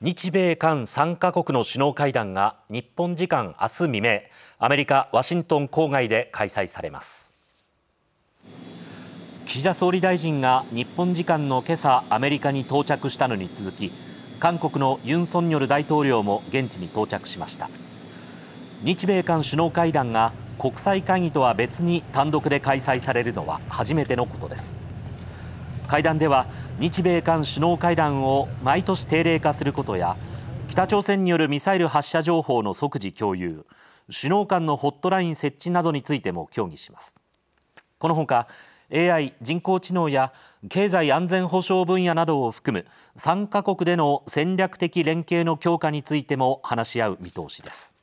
日米韓3カ国の首脳会談が日本時間明日未明アメリカ・ワシントン郊外で開催されます岸田総理大臣が日本時間の今朝アメリカに到着したのに続き韓国のユン・ソンニョル大統領も現地に到着しました日米韓首脳会談が国際会議とは別に単独で開催されるのは初めてのことです会談では日米韓首脳会談を毎年定例化することや北朝鮮によるミサイル発射情報の即時共有首脳間のホットライン設置などについても協議しますこのほか AI 人工知能や経済安全保障分野などを含む3カ国での戦略的連携の強化についても話し合う見通しです